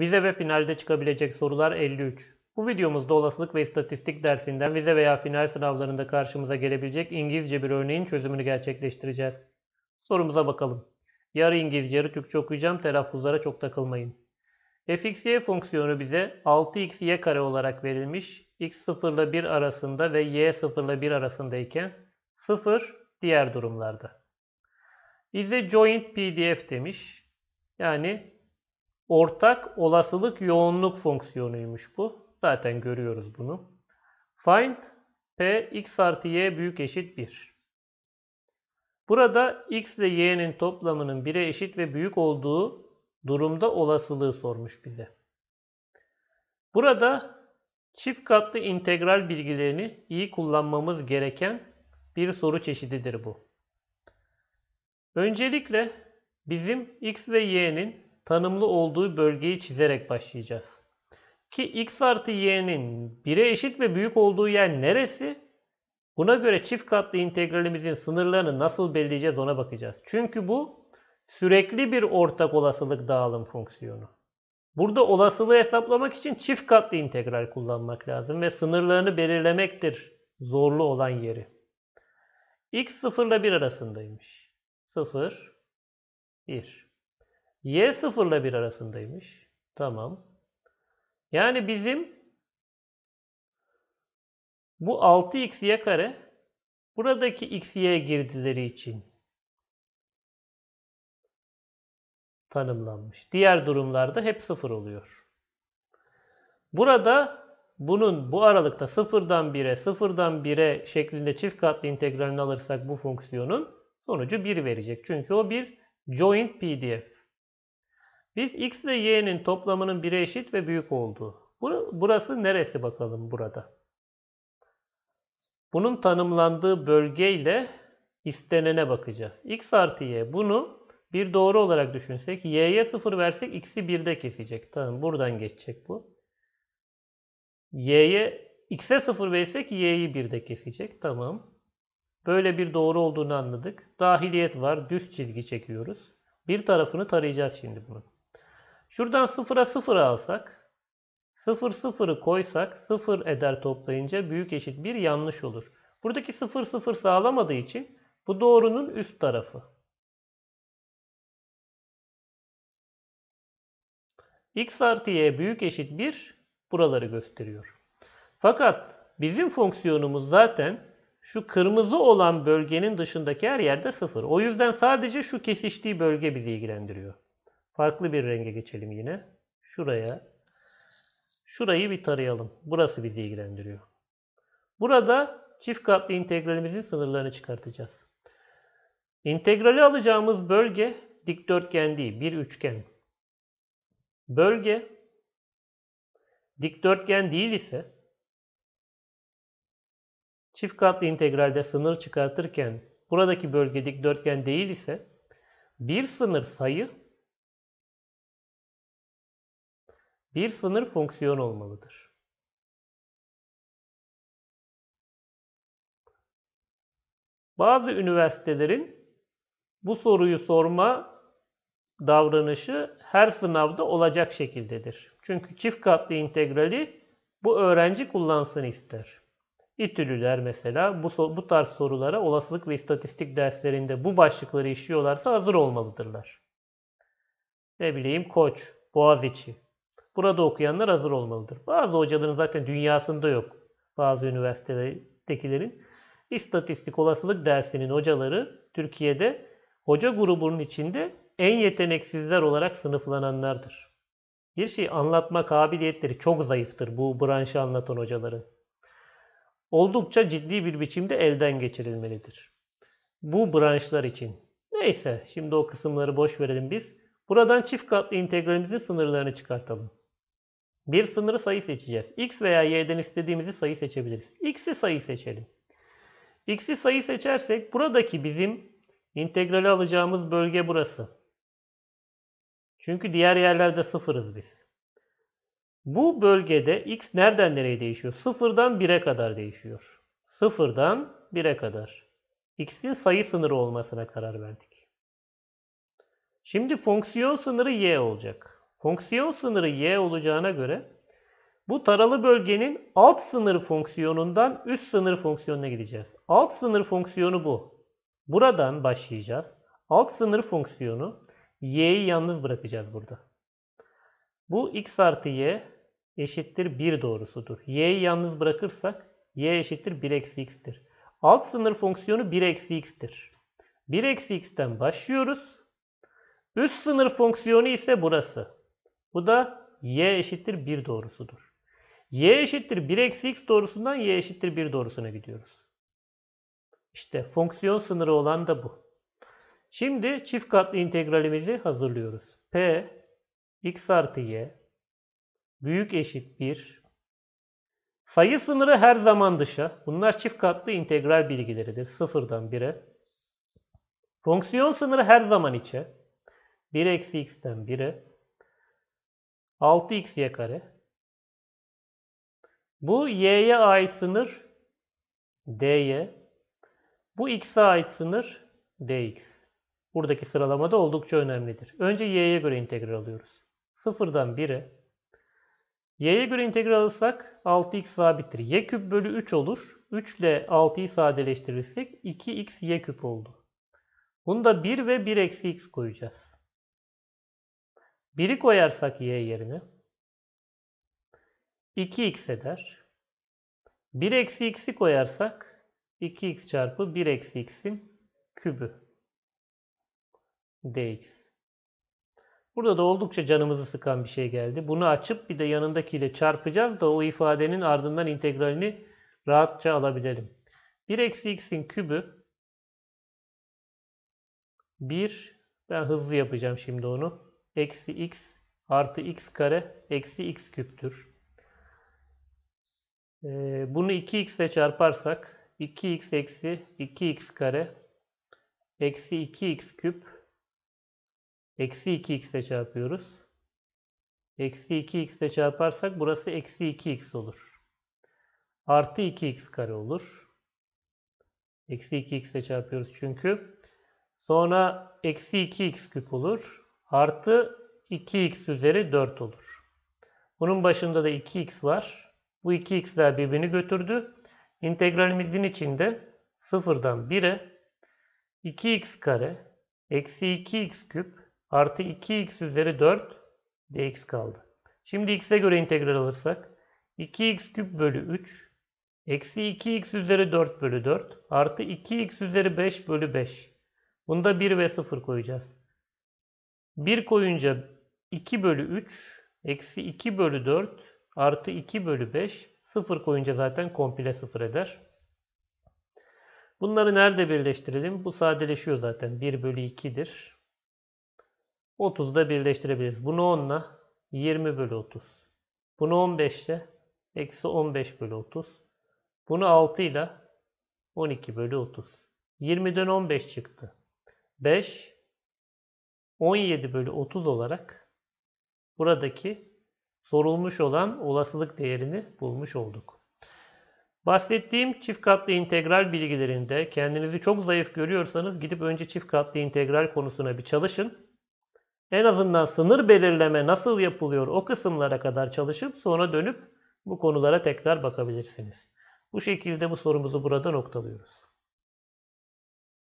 Vize ve finalde çıkabilecek sorular 53. Bu videomuzda olasılık ve istatistik dersinden vize veya final sınavlarında karşımıza gelebilecek İngilizce bir örneğin çözümünü gerçekleştireceğiz. Sorumuza bakalım. Yarı İngilizce, yarı Türkçe okuyacağım. Telaffuzlara çok takılmayın. fxy fonksiyonu bize 6xy kare olarak verilmiş. x0 ile 1 arasında ve y0 ile 1 arasındayken 0 diğer durumlarda. Bize joint pdf demiş. Yani ortak olasılık yoğunluk fonksiyonuymuş bu. Zaten görüyoruz bunu. Find p x artı y büyük eşit 1. Burada x ile y'nin toplamının 1'e eşit ve büyük olduğu durumda olasılığı sormuş bize. Burada çift katlı integral bilgilerini iyi kullanmamız gereken bir soru çeşididir bu. Öncelikle bizim x ve y'nin tanımlı olduğu bölgeyi çizerek başlayacağız. Ki x artı y'nin 1'e eşit ve büyük olduğu yer neresi? Buna göre çift katlı integralimizin sınırlarını nasıl belirleyeceğiz ona bakacağız. Çünkü bu sürekli bir ortak olasılık dağılım fonksiyonu. Burada olasılığı hesaplamak için çift katlı integral kullanmak lazım ve sınırlarını belirlemektir zorlu olan yeri. x 0 ile 1 arasındaymış. 0, 1. Y sıfırla bir arasındaymış. Tamam. Yani bizim bu 6xy kare buradaki x y girdileri için tanımlanmış. Diğer durumlarda hep sıfır oluyor. Burada bunun bu aralıkta sıfırdan bire sıfırdan bire şeklinde çift katlı integralini alırsak bu fonksiyonun sonucu 1 verecek. Çünkü o bir joint pdf. Biz x ile y'nin toplamının 1'e eşit ve büyük olduğu. Burası neresi bakalım burada? Bunun tanımlandığı bölgeyle istenene bakacağız. x artı y bunu bir doğru olarak düşünsek y'ye 0 versek x'i 1'de kesecek. Tamam buradan geçecek bu. y'ye x'e 0 versek y'yi 1'de kesecek. Tamam. Böyle bir doğru olduğunu anladık. Dahiliyet var. Düz çizgi çekiyoruz. Bir tarafını tarayacağız şimdi bunun. Şuradan 0'a 0 alsak, 0 0'ı koysak 0 eder toplayınca büyük eşit 1 yanlış olur. Buradaki 0 0 sağlamadığı için bu doğrunun üst tarafı. x artı y büyük eşit 1 buraları gösteriyor. Fakat bizim fonksiyonumuz zaten şu kırmızı olan bölgenin dışındaki her yerde 0. O yüzden sadece şu kesiştiği bölge bizi ilgilendiriyor. Farklı bir renge geçelim yine. Şuraya. Şurayı bir tarayalım. Burası bizi ilgilendiriyor. Burada çift katlı integralimizin sınırlarını çıkartacağız. İntegrali alacağımız bölge dikdörtgen değil, bir üçgen. Bölge dikdörtgen değil ise çift katlı integralde sınır çıkartırken buradaki bölge dikdörtgen değil ise bir sınır sayı Bir sınır fonksiyon olmalıdır. Bazı üniversitelerin bu soruyu sorma davranışı her sınavda olacak şekildedir. Çünkü çift katlı integrali bu öğrenci kullansın ister. İTÜ'lüler mesela bu, bu tarz sorulara olasılık ve istatistik derslerinde bu başlıkları işliyorlarsa hazır olmalıdırlar. Ne bileyim Koç, Boğaziçi, Burada okuyanlar hazır olmalıdır. Bazı hocaların zaten dünyasında yok. Bazı üniversitedekilerin istatistik olasılık dersinin hocaları Türkiye'de hoca grubunun içinde en yeteneksizler olarak sınıflananlardır. Bir şey anlatma kabiliyetleri çok zayıftır bu branşı anlatan hocaların. Oldukça ciddi bir biçimde elden geçirilmelidir. Bu branşlar için. Neyse şimdi o kısımları boş verelim biz. Buradan çift katlı integralimizin sınırlarını çıkartalım. Bir sınırı sayı seçeceğiz. X veya Y'den istediğimizi sayı seçebiliriz. X'i sayı seçelim. X'i sayı seçersek buradaki bizim integrali alacağımız bölge burası. Çünkü diğer yerlerde sıfırız biz. Bu bölgede x nereden nereye değişiyor? Sıfırdan 1'e kadar değişiyor. Sıfırdan 1'e kadar. x'in sayı sınırı olmasına karar verdik. Şimdi fonksiyon sınırı y olacak. Fonksiyon sınırı y olacağına göre bu taralı bölgenin alt sınır fonksiyonundan üst sınır fonksiyonuna gideceğiz. Alt sınır fonksiyonu bu. Buradan başlayacağız. Alt sınır fonksiyonu y'yi yalnız bırakacağız burada. Bu x artı y eşittir 1 doğrusudur. y'yi yalnız bırakırsak y eşittir 1 eksi x'tir. Alt sınır fonksiyonu 1 eksi x'tir. 1 eksi x'ten başlıyoruz. Üst sınır fonksiyonu ise burası. Bu da y eşittir 1 doğrusudur. y eşittir 1 eksi x doğrusundan y eşittir 1 doğrusuna gidiyoruz. İşte fonksiyon sınırı olan da bu. Şimdi çift katlı integralimizi hazırlıyoruz. p x artı y büyük eşit 1 sayı sınırı her zaman dışa. Bunlar çift katlı integral bilgileridir. Sıfırdan 1'e. Fonksiyon sınırı her zaman içe. 1 eksi x'ten 1'e. 6 x y kare. Bu y'ye ait sınır dy. Bu x'e ait sınır dx. Buradaki sıralama da oldukça önemlidir. Önce y'ye göre integral alıyoruz. 0'dan 1'e. Y'ye göre integral alırsak 6x sabittir. Y küp bölü 3 olur. 3 ile 6'yı sadeleştirirsek 2x y küp oldu. Bunu da 1 ve 1 eksi x koyacağız. 1'i koyarsak y yerine 2x eder. 1 eksi x'i koyarsak 2x çarpı 1 eksi x'in kübü dx. Burada da oldukça canımızı sıkan bir şey geldi. Bunu açıp bir de yanındakiyle çarpacağız da o ifadenin ardından integralini rahatça alabilirim. 1 eksi x'in kübü 1 ben hızlı yapacağım şimdi onu eksi x artı x kare eksi x küptür. Bunu 2x ile çarparsak 2x eksi 2x kare eksi 2x küp eksi 2x ile çarpıyoruz. Eksi 2x ile çarparsak burası eksi 2x olur. Artı 2x kare olur. Eksi 2x ile çarpıyoruz çünkü. Sonra eksi 2x küp olur artı 2x üzeri 4 olur. Bunun başında da 2x var. Bu 2x'ler birbirini götürdü. İntegralimizin içinde 0'dan 1'e 2x kare eksi 2x küp artı 2x üzeri 4 dx kaldı. Şimdi x'e göre integral alırsak 2x küp bölü 3 eksi 2x üzeri 4 bölü 4 artı 2x üzeri 5 bölü 5. Bunda 1 ve 0 koyacağız. 1 koyunca 2 bölü 3 eksi 2 bölü 4 artı 2 bölü 5 0 koyunca zaten komple 0 eder. Bunları nerede birleştirelim? Bu sadeleşiyor zaten. 1 bölü 2'dir. 30'u da birleştirebiliriz. Bunu 10'la 20 bölü 30. Bunu 15'le eksi 15 bölü 30. Bunu 6 ile 12 bölü 30. 20'den 15 çıktı. 5 17 bölü 30 olarak buradaki sorulmuş olan olasılık değerini bulmuş olduk. Bahsettiğim çift katlı integral bilgilerinde kendinizi çok zayıf görüyorsanız gidip önce çift katlı integral konusuna bir çalışın. En azından sınır belirleme nasıl yapılıyor o kısımlara kadar çalışıp sonra dönüp bu konulara tekrar bakabilirsiniz. Bu şekilde bu sorumuzu burada noktalıyoruz.